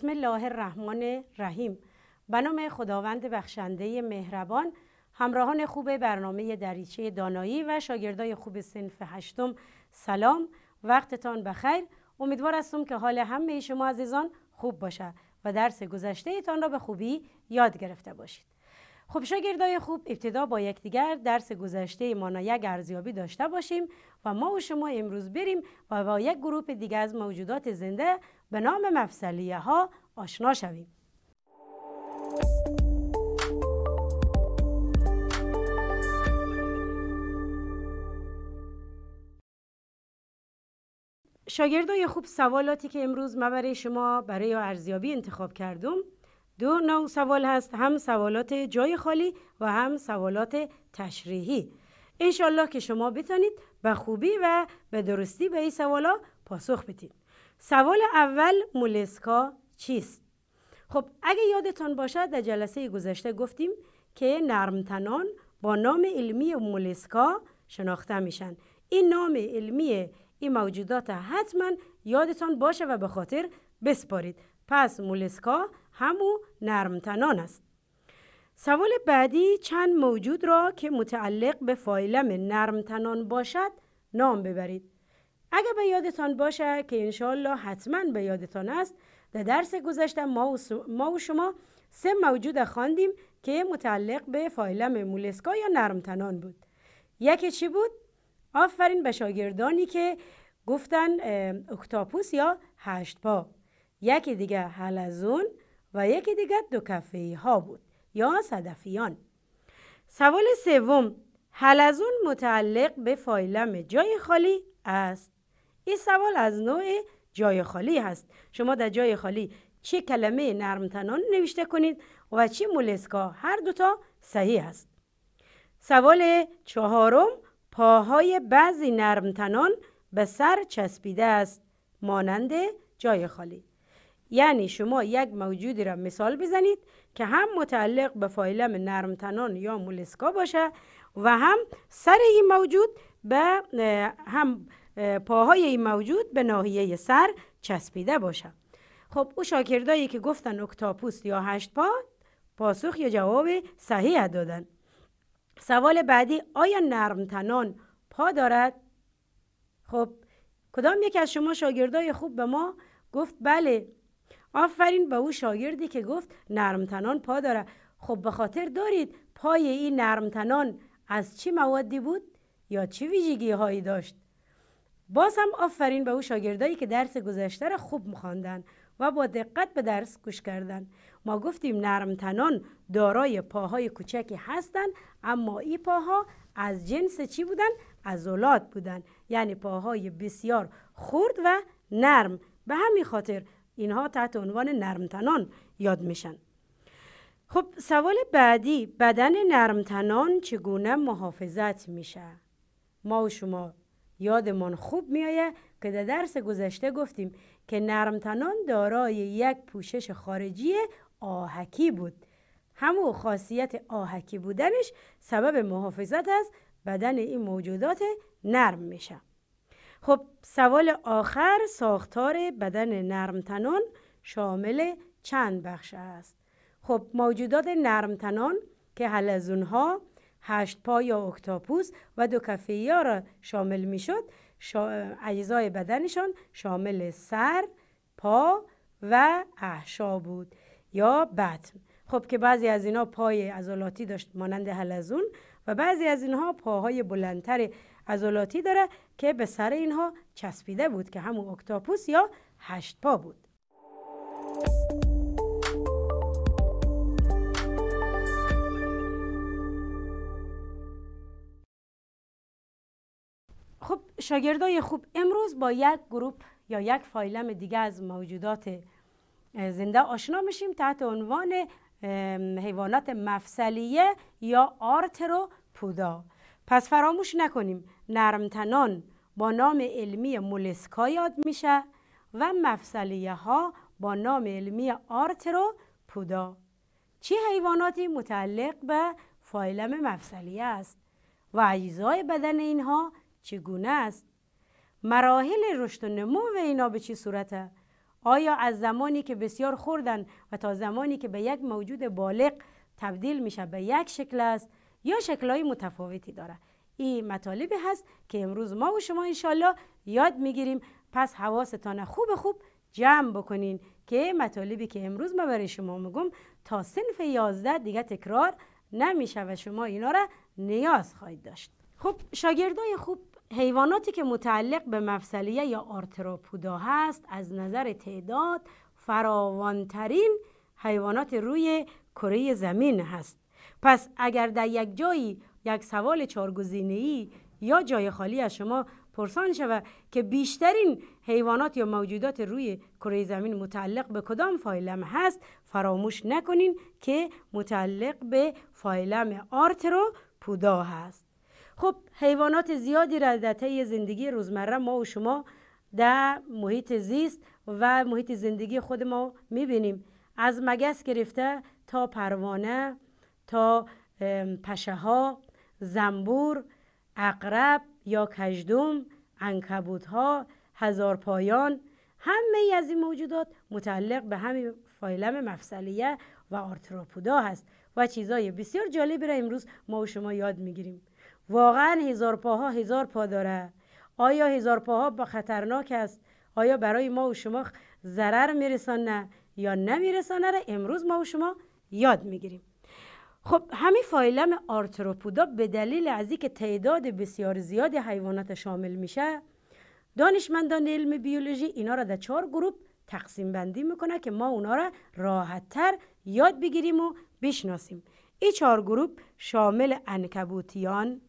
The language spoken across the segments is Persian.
بسم الله الرحمن الرحیم به نام خداوند بخشنده مهربان همراهان خوب برنامه دریچه دانایی و شاگردای خوب سنف هشتم سلام وقتتان بخیر امیدوار هستم که حال همه شما عزیزان خوب باشه و درس گذشته ایتان را به خوبی یاد گرفته باشید خوب شاگردای خوب ابتدا با یکدیگر درس گذشته ما یک ارزیابی داشته باشیم و ما و شما امروز بریم و با یک گروه دیگه از موجودات زنده به نام مفصلیه ها آشنا شویم شاگردای خوب سوالاتی که امروز ما برای شما برای ارزیابی انتخاب کردم دو نوع سوال هست هم سوالات جای خالی و هم سوالات تشریحی انشالله که شما بتانید به خوبی و به درستی به این سوالا پاسخ بدید سوال اول مولسکا چیست؟ خب اگه یادتان باشد در جلسه گذشته گفتیم که نرمتنان با نام علمی مولسکا شناخته میشن این نام علمی این موجودات حتما یادتان باشه و به خاطر بسپارید پس مولسکا همو نرمتنان است سوال بعدی چند موجود را که متعلق به فایلم نرمتنان باشد نام ببرید اگر به یادتان باشه که انشالله حتما به یادتان است در درس گذشته ما و شما سه موجود خواندیم که متعلق به فایلم مولسکا یا نرمتنان بود یکی چی بود؟ آفرین به شاگردانی که گفتن اکتاپوس یا هشت پا یکی دیگه حلزون و یکی دیگه دو کفه ها بود یا صدفیان سوال سوم حلزون متعلق به فایلم جای خالی است این سوال از نوع جای خالی هست شما در جای خالی چه کلمه نرمتنان نوشته کنید و چه مولسکا هر دوتا صحیح است سوال چهارم پاهای بعضی نرمتنان به سر چسبیده است مانند جای خالی یعنی شما یک موجودی را مثال بزنید که هم متعلق به فایلم نرمتنان یا مولسکا باشه و هم سر این موجود به هم پاهای این موجود به ناحیه سر چسبیده باشد خب او شاگردهایی که گفتن اکتاپوس یا هشت پا پاسخ یا جواب صحیح دادن سوال بعدی آیا نرم تنان پا دارد خب کدام یک از شما شاگردای خوب به ما گفت بله آفرین به او شاگردی که گفت نرمتنان پا دارد. خب به خاطر دارید پای این نرمتنان از چی موادی بود یا چه ویژگی هایی داشت باز هم آفرین به او شاگردایی که درس گذشته را خوب مخواندند و با دقت به درس گوش کردن ما گفتیم نرمتنان دارای پاهای کوچکی هستند اما این پاها از جنس چی بودن؟ از اولاد بودن یعنی پاهای بسیار خرد و نرم به همین خاطر اینها تحت عنوان نرمتنان یاد میشن خب سوال بعدی بدن نرمتنان چگونه محافظت میشه ما و شما یادمان خوب میآید که در درس گذشته گفتیم که نرمتنان دارای یک پوشش خارجی آهکی بود همو خاصیت آهکی بودنش سبب محافظت از بدن این موجودات نرم میشه خب سوال آخر ساختار بدن نرمتنان شامل چند بخش است خب موجودات نرمتنان که ها هشت پا یا اکتاپوس و دو کفه ها را شامل می شد اجزای بدنشان شامل سر، پا و احشا بود یا بطن خب که بعضی از اینها پای ازولاتی داشت مانند حلزون و بعضی از اینها پاهای بلندتر ازولاتی داره که به سر اینها چسبیده بود که همون اکتاپوس یا هشت پا بود شاگردای خوب امروز با یک گروپ یا یک فایلم دیگه از موجودات زنده آشنا میشیم تحت عنوان حیوانات مفصلیه یا آرترو پودا پس فراموش نکنیم نرمتنان با نام علمی مولسکا یاد میشه و مفصلیه ها با نام علمی آرترو پودا چه حیواناتی متعلق به فایلم مفصلیه است و عیزای بدن اینها چگونه است مراحل رشد و نمو اینا به چی صورته آیا از زمانی که بسیار خوردن و تا زمانی که به یک موجود بالغ تبدیل میشه به یک شکل است یا شکلهای متفاوتی داره این مطالبی هست که امروز ما و شما انشالله یاد میگیریم پس حواستان خوب خوب جمع بکنین که مطالبی که امروز ما برای شما میگم تا سنف 11 دیگه تکرار نمیشه و شما اینا را نیاز خواهید داشت خب شاگردای خوب حیواناتی که متعلق به مفصلیه یا آرتروپودا هست از نظر تعداد فراوانترین حیوانات روی کره زمین هست پس اگر در یک جایی یک سوال چارگزینه یا جای خالی از شما پرسان شود که بیشترین حیوانات یا موجودات روی کره زمین متعلق به کدام فایلم هست فراموش نکنین که متعلق به فایلم آرتروپودا هست خب حیوانات زیادی را در طی زندگی روزمره ما و شما در محیط زیست و محیط زندگی خود ما میبینیم از مگس گرفته تا پروانه تا پشه ها زنبور اقرب یا کجدوم، انکبوت ها هزار پایان همه ای از این موجودات متعلق به همین فایلم مفصلیه و آرتروپودا هست و چیزای بسیار جالبی را امروز ما و شما یاد میگیریم واقعا هزار پاها هزار پا داره آیا هزار پاها با خطرناک است آیا برای ما و شما ضرر میرسانه یا نمیرسانه را امروز ما و شما یاد میگیریم خب همین فایلم آرتروپودا به دلیل از که تعداد بسیار زیادی حیوانات شامل میشه دانشمندان علم بیولوژی اینا را در چهار گروپ تقسیم بندی میکنه که ما اونا را راحتتر یاد بگیریم و بشناسیم این چهار گروپ شامل انکبوتیان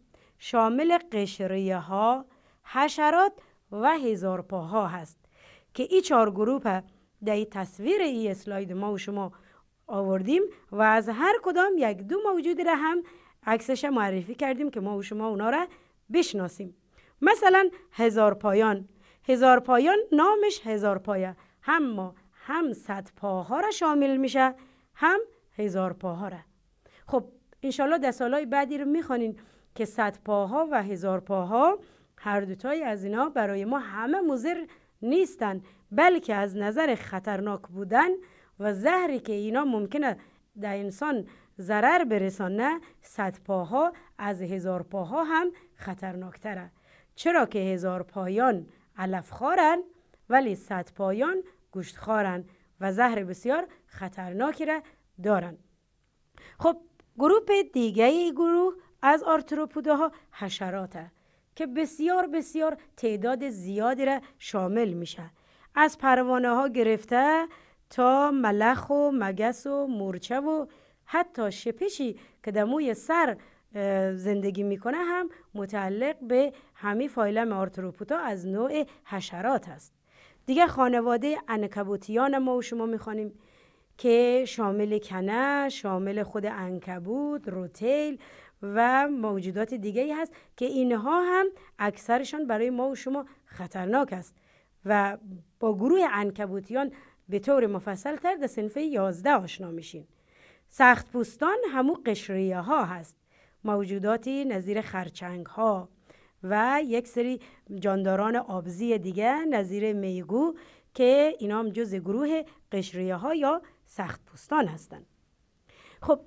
شامل قشریه ها، حشرات و هزارپاها هست که این چهار گروه در ای تصویر ای اسلاید ما و شما آوردیم و از هر کدام یک دو موجود را هم عکسش معرفی کردیم که ما و شما اونا را بشناسیم مثلا هزار پایان هزار پایان نامش هزار پایه هم ما هم صد پاها را شامل میشه هم هزار پاها را خب انشالله در سالهای بعدی رو میخوانین که صد پاها و هزار پاها هر دوتای از اینا برای ما همه مزر نیستند بلکه از نظر خطرناک بودن و زهری که اینا ممکنه در انسان ضرر برسانه صد پاها از هزار پاها هم خطرناکتره چرا که هزار پایان خارن ولی صد پایان خارن و زهر بسیار خطرناکی را دارن خب گروه دیگه ای گروه از ها حشراته که بسیار بسیار تعداد زیادی را شامل میشه از پروانه ها گرفته تا ملخ و مگس و مورچه و حتی شپشی که در موی سر زندگی میکنه هم متعلق به همین فایلم آرتروپوتا از نوع حشرات است دیگه خانواده انکبوتیان ما و شما میخوانیم که شامل کنه، شامل خود انکبوت، روتیل و موجودات دیگه ای هست که اینها هم اکثرشان برای ما و شما خطرناک است و با گروه انکبوتیان به طور مفصل تر در سنف 11 آشنا میشین سخت پوستان همو قشریه ها هست موجوداتی نظیر خرچنگ ها و یک سری جانداران آبزی دیگه نظیر میگو که اینا هم جز گروه قشریه ها یا سخت پوستان هستند خب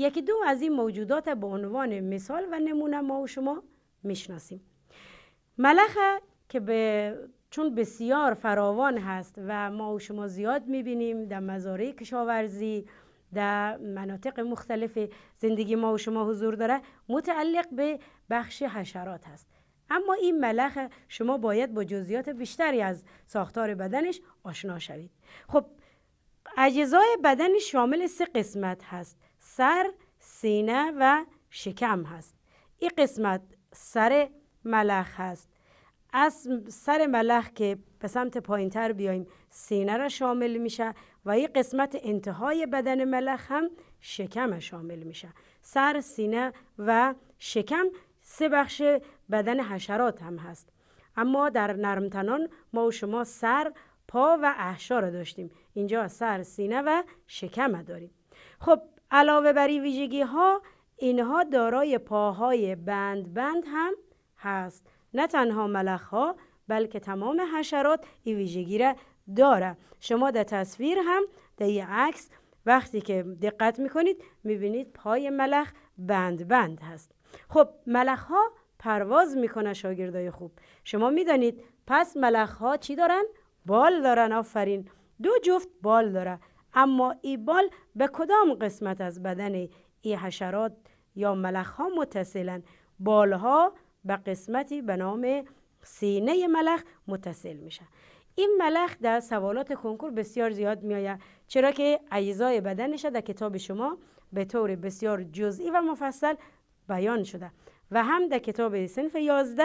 یکی دو از این موجودات به عنوان مثال و نمونه ما و شما میشناسیم ملخه که به چون بسیار فراوان هست و ما و شما زیاد میبینیم در مزارع کشاورزی در مناطق مختلف زندگی ما و شما حضور داره متعلق به بخش حشرات هست اما این ملخ شما باید با جزئیات بیشتری از ساختار بدنش آشنا شوید خب اجزای بدن شامل سه قسمت هست سر سینه و شکم هست این قسمت سر ملخ هست از سر ملخ که به سمت پایین تر بیایم سینه را شامل میشه و این قسمت انتهای بدن ملخ هم شکم شامل میشه سر سینه و شکم سه بخش بدن حشرات هم هست اما در نرمتنان ما و شما سر پا و احشار را داشتیم اینجا سر سینه و شکم داریم خب علاوه بر این ویژگی ها اینها دارای پاهای بند بند هم هست نه تنها ملخ ها بلکه تمام حشرات این ویژگی را داره شما در تصویر هم در عکس وقتی که دقت میکنید میبینید پای ملخ بند بند هست خب ملخ ها پرواز میکنه شاگردای خوب شما میدانید پس ملخ ها چی دارن؟ بال دارن آفرین دو جفت بال داره اما ای بال به کدام قسمت از بدن ای حشرات یا ملخ ها متصلن بالها به قسمتی به نام سینه ملخ متصل میشه. این ملخ در سوالات کنکور بسیار زیاد می چرا که اجزای بدنش در کتاب شما به طور بسیار جزئی و مفصل بیان شده و هم در کتاب سنف 11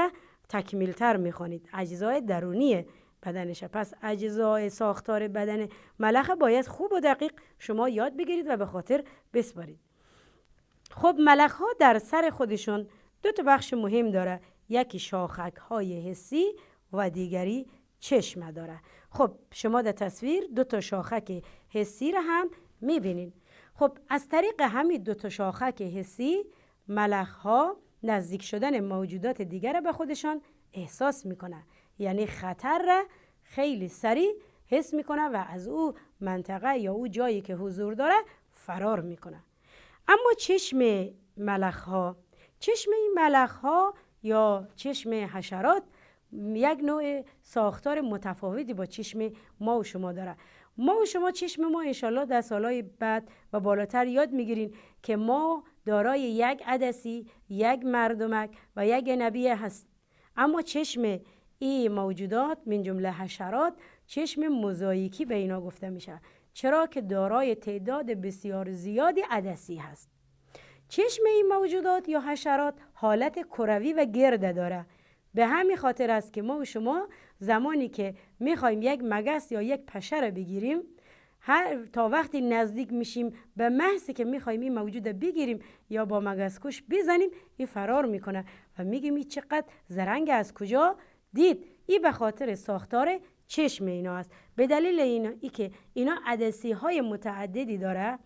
تکمیلتر میخوانید اجزای درونی بدنشه پس اجزای ساختار بدن ملخ باید خوب و دقیق شما یاد بگیرید و به خاطر بسپارید خب ملخ ها در سر خودشون دو تا بخش مهم داره یکی شاخک های حسی و دیگری چشمه داره خب شما در تصویر دو تا شاخک حسی را هم میبینید خب از طریق همین دو تا شاخک حسی ملخ ها نزدیک شدن موجودات دیگر به خودشان احساس میکنن یعنی خطر را خیلی سریع حس میکنه و از او منطقه یا او جایی که حضور داره فرار میکنه اما چشم ملخ ها چشم این ملخ ها یا چشم حشرات یک نوع ساختار متفاوتی با چشم ما و شما داره ما و شما چشم ما انشالله در سالهای بعد و بالاتر یاد میگیرین که ما دارای یک عدسی یک مردمک و یک نبی هست اما چشم این موجودات من جمله حشرات چشم مزایکی به اینا گفته میشه چرا که دارای تعداد بسیار زیادی عدسی هست چشم این موجودات یا حشرات حالت کروی و گرده داره به همین خاطر است که ما و شما زمانی که میخوایم یک مگس یا یک پشه را بگیریم هر تا وقتی نزدیک میشیم به محضی که میخوایم این موجود بگیریم یا با مگس کش بزنیم این فرار میکنه و میگیم این چقدر زرنگ از کجا دید این به خاطر ساختار چشم اینا است به دلیل اینا ای که اینا عدسی های متعددی داره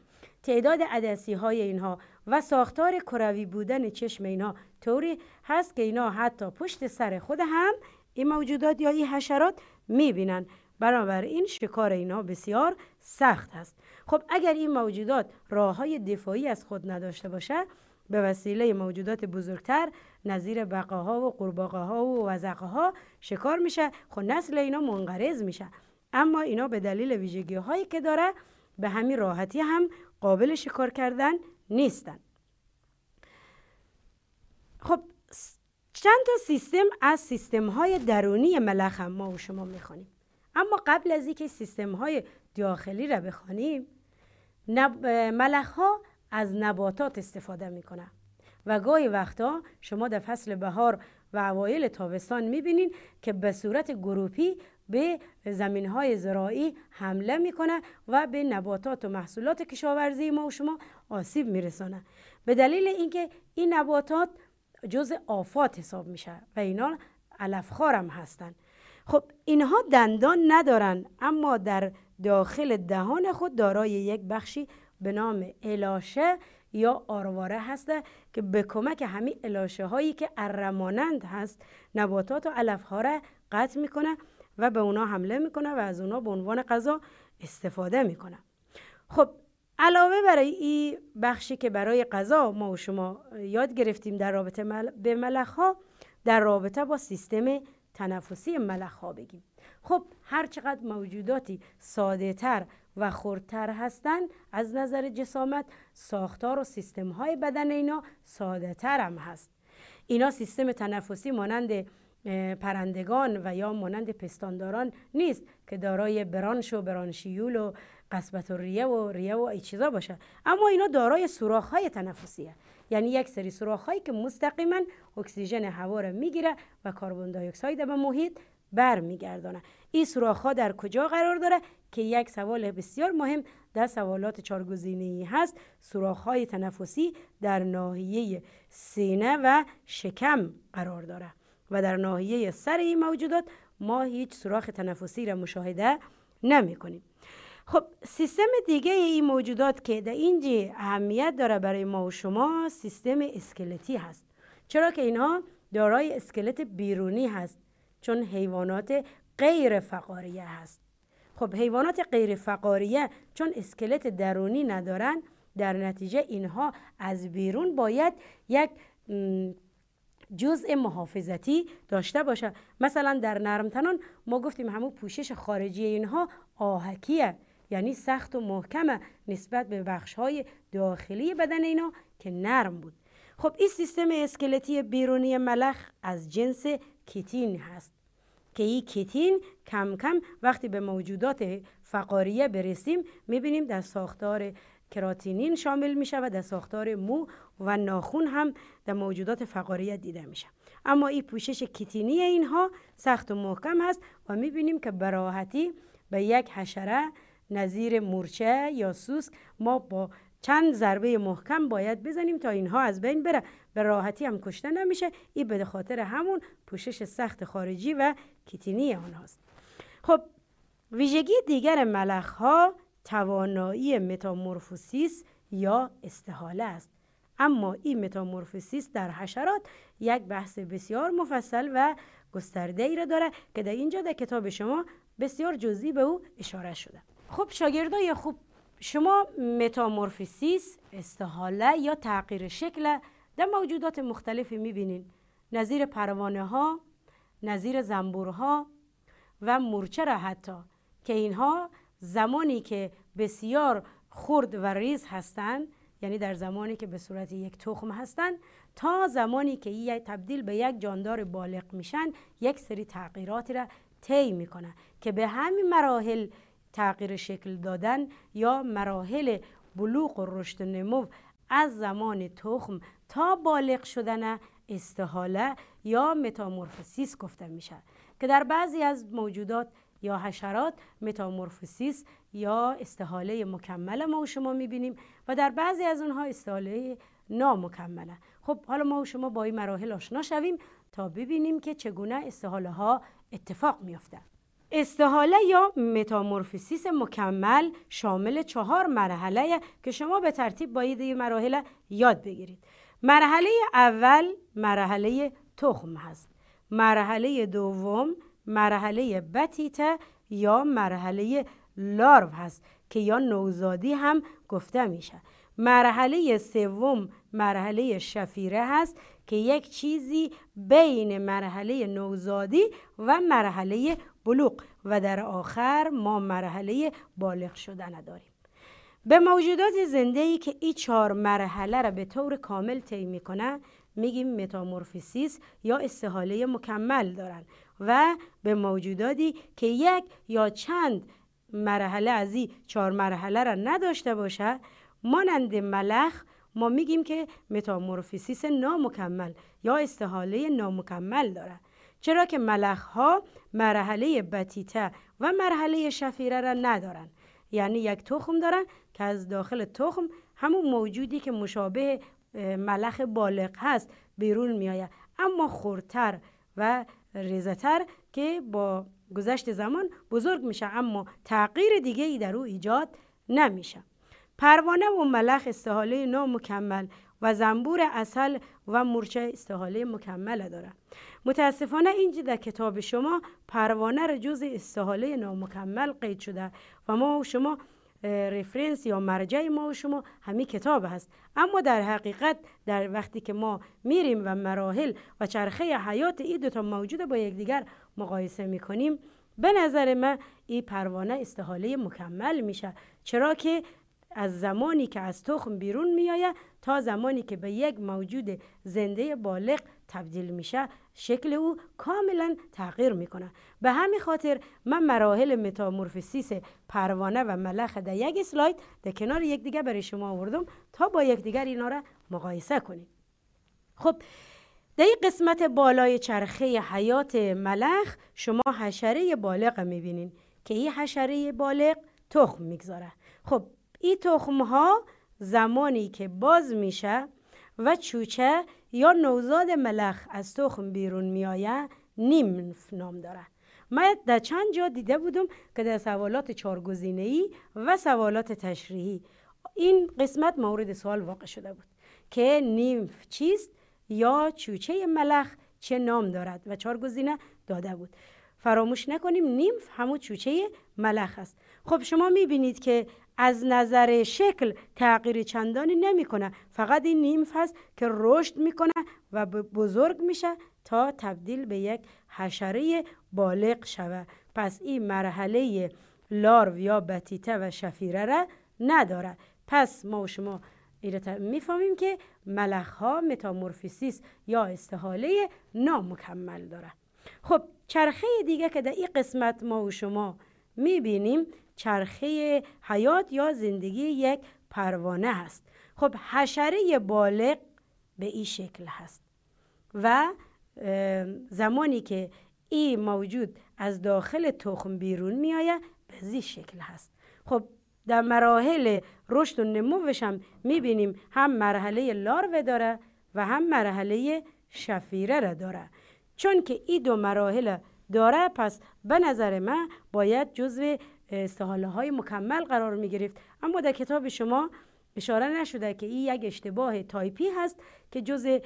تعداد عدسی های اینها و ساختار کروی بودن چشم اینها طوری هست که اینا حتی پشت سر خود هم این موجودات یا این حشرات میبینن بنابراین شکار اینها بسیار سخت است خب اگر این موجودات راه های دفاعی از خود نداشته باشه به وسیله موجودات بزرگتر نظیر ها و ها و وزقه ها شکار میشه خب نسل اینا منقرض میشه اما اینا به دلیل ویژگی هایی که داره به همین راحتی هم قابل شکار کردن نیستن خب چند تا سیستم از سیستم های درونی ملخ هم ما و شما میخوانیم اما قبل از اینکه سیستم های داخلی را بخوانیم ملخ ها از نباتات استفاده میکنن و گاهی وقتها شما در فصل بهار و اوایل تابستان میبینین که به صورت گروپی به زمین های زراعی حمله میکنه و به نباتات و محصولات کشاورزی ما و شما آسیب میرسانه به دلیل اینکه این نباتات جز آفات حساب میشه و اینا علفخار هم هستن خب اینها دندان ندارن اما در داخل دهان خود دارای یک بخشی به نام الاشه یا آرواره هسته که به کمک همین الاشه هایی که ارمانند هست نباتات و علف ها را قطع میکنه و به اونا حمله میکنه و از اونا به عنوان غذا استفاده میکنه خب علاوه برای این بخشی که برای غذا ما و شما یاد گرفتیم در رابطه مل... به ملخ ها در رابطه با سیستم تنفسی ملخ ها بگیم خب هر چقدر موجوداتی ساده تر و خردتر هستند از نظر جسامت ساختار و سیستم های بدن اینا ساده تر هم هست اینا سیستم تنفسی مانند پرندگان و یا مانند پستانداران نیست که دارای برانش و برانشیول و قصبت و ریه و ریه و ای چیزا باشه اما اینا دارای سوراخ های تنفسیه یعنی یک سری سوراخ هایی که مستقیما اکسیژن هوا را میگیره و کربن دی اکساید به محیط بر این سوراخ ها در کجا قرار داره که یک سوال بسیار مهم در سوالات چارگزینه هست های تنفسی در ناحیه سینه و شکم قرار داره و در ناحیه سر این موجودات ما هیچ سوراخ تنفسی را مشاهده نمی کنیم خب سیستم دیگه این موجودات که در اینجا اهمیت داره برای ما و شما سیستم اسکلتی هست چرا که اینا دارای اسکلت بیرونی هست چون حیوانات غیر فقاریه هست خب حیوانات غیر فقاریه چون اسکلت درونی ندارن در نتیجه اینها از بیرون باید یک جزء محافظتی داشته باشه مثلا در نرمتنان ما گفتیم همون پوشش خارجی اینها آهکیه یعنی سخت و محکمه نسبت به بخش های داخلی بدن اینا که نرم بود خب این سیستم اسکلتی بیرونی ملخ از جنس کیتین هست که این کتین کم کم وقتی به موجودات فقاریه برسیم میبینیم در ساختار کراتینین شامل میشه و در ساختار مو و ناخون هم در موجودات فقاریه دیده میشه اما این پوشش کتینی اینها سخت و محکم هست و میبینیم که براحتی به یک حشره نظیر مورچه یا سوسک ما با چند ضربه محکم باید بزنیم تا اینها از بین بره به راحتی هم کشته نمیشه این به خاطر همون پوشش سخت خارجی و کیتینی آنهاست خب ویژگی دیگر ملخ ها توانایی متامورفوسیس یا استحاله است اما این متامورفوسیس در حشرات یک بحث بسیار مفصل و گسترده ای را داره که در اینجا در کتاب شما بسیار جزئی به او اشاره شده خب شاگردای خوب شما متامورفوسیس استحاله یا تغییر شکل در موجودات مختلفی میبینین نظیر پروانه ها نظیر زنبورها و مورچه را حتی که اینها زمانی که بسیار خرد و ریز هستند یعنی در زمانی که به صورت یک تخم هستند تا زمانی که تبدیل به یک جاندار بالغ میشن یک سری تغییراتی را طی میکنن که به همین مراحل تغییر شکل دادن یا مراحل بلوغ و رشد نمو از زمان تخم تا بالغ شدن استحاله یا متامورفوسیس گفته میشه که در بعضی از موجودات یا حشرات متامورفوسیس یا استحاله مکمل ما و شما میبینیم و در بعضی از اونها استحاله نامکمله خب حالا ما و شما با این مراحل آشنا شویم تا ببینیم که چگونه استحاله ها اتفاق میافته استحاله یا متامورفوسیس مکمل شامل چهار مرحله که شما به ترتیب باید این مراحل یاد بگیرید مرحله اول مرحله تخم هست مرحله دوم مرحله بتیته یا مرحله لارو هست که یا نوزادی هم گفته میشه مرحله سوم مرحله شفیره هست که یک چیزی بین مرحله نوزادی و مرحله بلوغ و در آخر ما مرحله بالغ شدن داریم به موجودات زنده ای که این چهار مرحله را به طور کامل طی میکنه میگیم متامورفیسیس یا استحاله مکمل دارن و به موجوداتی که یک یا چند مرحله از این چهار مرحله را نداشته باشه مانند ملخ ما میگیم که متامورفیسیس نامکمل یا استحاله نامکمل داره چرا که ملخ ها مرحله بتیته و مرحله شفیره را ندارن یعنی یک تخم دارن که از داخل تخم همون موجودی که مشابه ملخ بالغ هست بیرون می آید اما خورتر و ریزتر که با گذشت زمان بزرگ میشه اما تغییر دیگه ای در او ایجاد نمیشه پروانه و ملخ استحاله نامکمل و زنبور اصل و مورچه استحاله مکمل داره. متاسفانه اینجا در کتاب شما پروانه را جز استحاله نامکمل قید شده و ما شما رفرنس یا مرجع ما و شما همین کتاب هست اما در حقیقت در وقتی که ما میریم و مراحل و چرخه حیات این دوتا موجود با یکدیگر مقایسه میکنیم به نظر من این پروانه استحاله مکمل میشه چرا که از زمانی که از تخم بیرون میآید تا زمانی که به یک موجود زنده بالغ تبدیل میشه شکل او کاملا تغییر میکنه به همین خاطر من مراحل متامورفیسیس پروانه و ملخ در یک سلاید در کنار یکدیگه برای شما آوردم تا با یکدیگر اینا را مقایسه کنیم خب در این قسمت بالای چرخه حیات ملخ شما حشره بالغ میبینین که این حشره بالغ تخم میگذاره خب این تخم ها زمانی که باز میشه و چوچه یا نوزاد ملخ از تخم بیرون میآیه نیم نام داره من در چند جا دیده بودم که در سوالات چارگزینه ای و سوالات تشریحی این قسمت مورد سوال واقع شده بود که نیمف چیست یا چوچه ملخ چه نام دارد و چهار داده بود فراموش نکنیم نیمف همون چوچه ملخ است خب شما میبینید که از نظر شکل تغییر چندانی نمیکنه فقط این نیمف هست که رشد میکنه و بزرگ میشه تا تبدیل به یک حشره بالغ شوه پس این مرحله لارو یا بتیته و شفیره را نداره پس ما و شما می میفهمیم که ملخ ها متامورفیسیس یا استحاله نامکمل داره خب چرخه دیگه که در این قسمت ما و شما میبینیم چرخه حیات یا زندگی یک پروانه هست خب حشره بالغ به این شکل هست و زمانی که این موجود از داخل تخم بیرون میآید به زی شکل هست خب در مراحل رشد و نموش هم میبینیم هم مرحله لارو داره و هم مرحله شفیره را داره چون که این دو مراحل داره پس به نظر من باید جزو استحاله های مکمل قرار می گرفت اما در کتاب شما اشاره نشده که این یک اشتباه تایپی هست که جز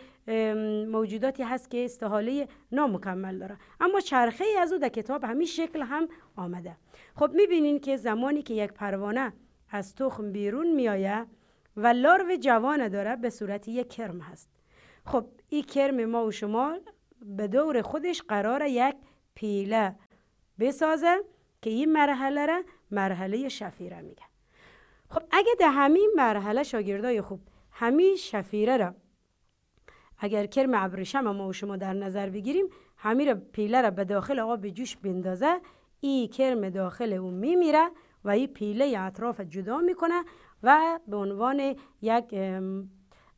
موجوداتی هست که استحاله نامکمل داره اما چرخه از او در کتاب همین شکل هم آمده خب بینین که زمانی که یک پروانه از تخم بیرون میآید و لارو جوان داره به صورت یک کرم هست خب این کرم ما و شما به دور خودش قرار یک پیله بسازه که این مرحله را مرحله شفیره میگه. خب اگه در همین مرحله شاگردای خوب همین شفیره را اگر کرم ابریشم ما و شما در نظر بگیریم همین پیله را به داخل آب جوش بندازه این کرم داخل او میمیره و این پیله اطراف جدا میکنه و به عنوان یک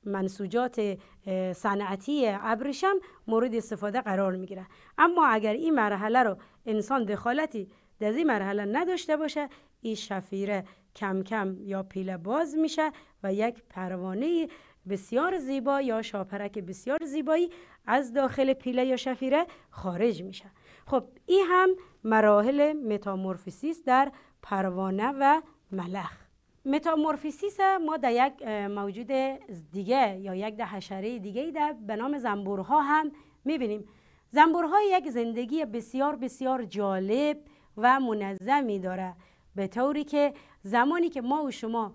منسوجات صنعتی ابریشم مورد استفاده قرار میگیره اما اگر این مرحله رو انسان دخالتی در این مرحله نداشته باشه این شفیره کم کم یا پیله باز میشه و یک پروانه بسیار زیبا یا شاپرک بسیار زیبایی از داخل پیله یا شفیره خارج میشه خب این هم مراحل متامورفیسیس در پروانه و ملخ متامورفیسیس ما در یک موجود دیگه یا یک در حشره دیگه در به نام زنبورها هم میبینیم زنبورها یک زندگی بسیار بسیار جالب و منظمی داره به طوری که زمانی که ما و شما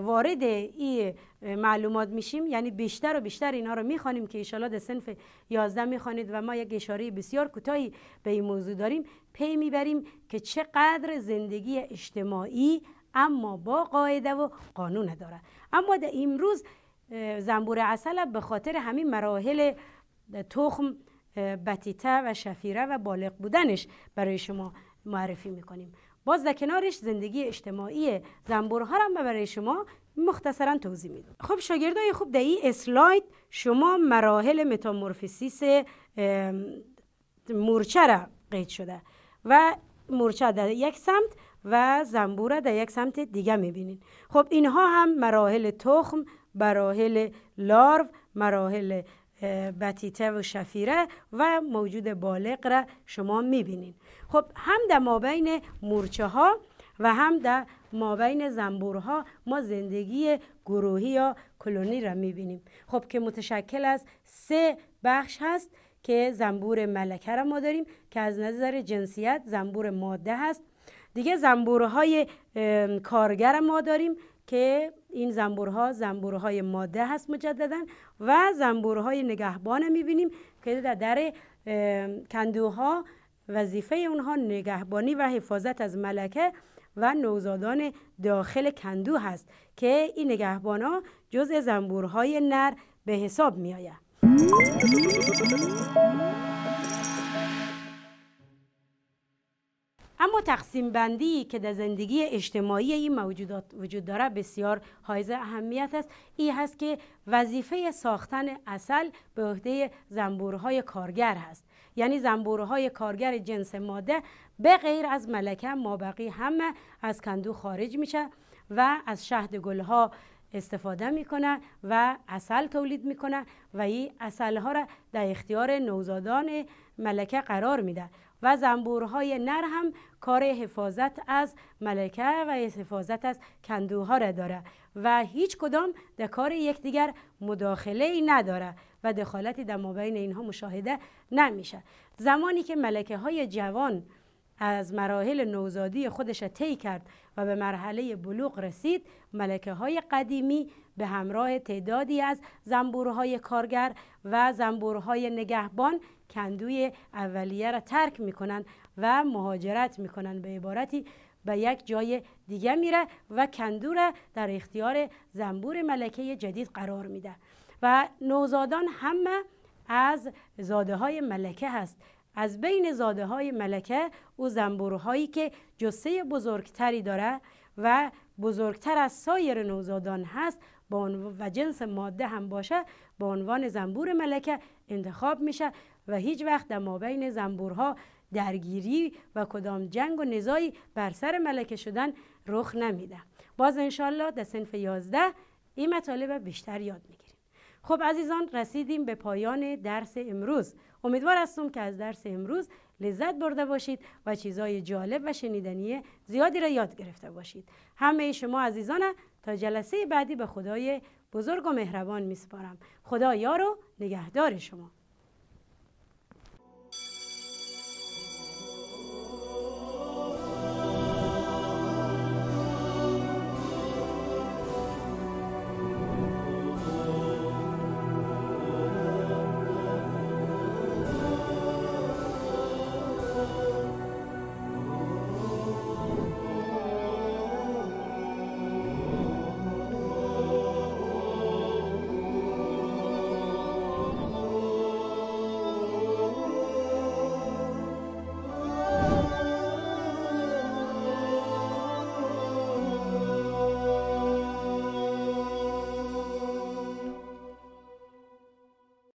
وارد این معلومات میشیم یعنی بیشتر و بیشتر اینا رو میخوانیم که ایشالا در سنف 11 میخوانید و ما یک اشاره بسیار کوتاهی به این موضوع داریم پی میبریم که چقدر زندگی اجتماعی اما با قاعده و قانون داره اما در امروز زنبور عسل به خاطر همین مراحل تخم بتیته و شفیره و بالغ بودنش برای شما معرفی میکنیم باز در کنارش زندگی اجتماعی زنبورها هم برای شما مختصرا توضیح میدم خب شاگردای خوب در این اسلاید شما مراحل متامورفیسیس مورچه را قید شده و مورچه در یک سمت و را در یک سمت دیگه میبینین خب اینها هم مراحل تخم مراحل لارو مراحل بتیته و شفیره و موجود بالغ را شما میبینید خب هم در مابین مورچه ها و هم در مابین زنبورها ما زندگی گروهی یا کلونی را میبینیم خب که متشکل از سه بخش هست که زنبور ملکه را ما داریم که از نظر جنسیت زنبور ماده هست دیگه زنبورهای کارگر ما داریم که این زنبورها زنبورهای ماده هست مجددا و زنبورهای نگهبان میبینیم که در در کندوها وظیفه اونها نگهبانی و حفاظت از ملکه و نوزادان داخل کندو هست که این نگهبان ها جز زنبورهای نر به حساب می آید. اما تقسیم بندی که در زندگی اجتماعی این موجودات وجود داره بسیار حائز اهمیت است این هست که وظیفه ساختن اصل به عهده زنبورهای کارگر هست یعنی زنبورهای کارگر جنس ماده به غیر از ملکه مابقی همه از کندو خارج میشه و از شهد گلها استفاده میکنه و اصل تولید میکنه و این اصل ها را در اختیار نوزادان ملکه قرار میده و زنبورهای نر هم کار حفاظت از ملکه و حفاظت از کندوها را داره و هیچ کدام در کار یکدیگر مداخله ای نداره و دخالتی در مابین اینها مشاهده نمیشه زمانی که ملکه های جوان از مراحل نوزادی خودش طی کرد و به مرحله بلوغ رسید ملکه های قدیمی به همراه تعدادی از زنبورهای کارگر و زنبورهای نگهبان کندوی اولیه را ترک می کنند و مهاجرت می کنند به عبارتی به یک جای دیگه میره و کندو را در اختیار زنبور ملکه جدید قرار میده و نوزادان همه از زاده های ملکه هست از بین زاده های ملکه او زنبورهایی که جسه بزرگتری داره و بزرگتر از سایر نوزادان هست و جنس ماده هم باشه به عنوان زنبور ملکه انتخاب میشه و هیچ وقت در مابین زنبورها درگیری و کدام جنگ و نزایی بر سر ملکه شدن رخ نمیده باز انشالله در صنف 11 این مطالب بیشتر یاد میگیریم خب عزیزان رسیدیم به پایان درس امروز امیدوار هستم که از درس امروز لذت برده باشید و چیزهای جالب و شنیدنی زیادی را یاد گرفته باشید همه شما عزیزان تا جلسه بعدی به خدای بزرگ و مهربان میسپارم خدا یار و نگهدار شما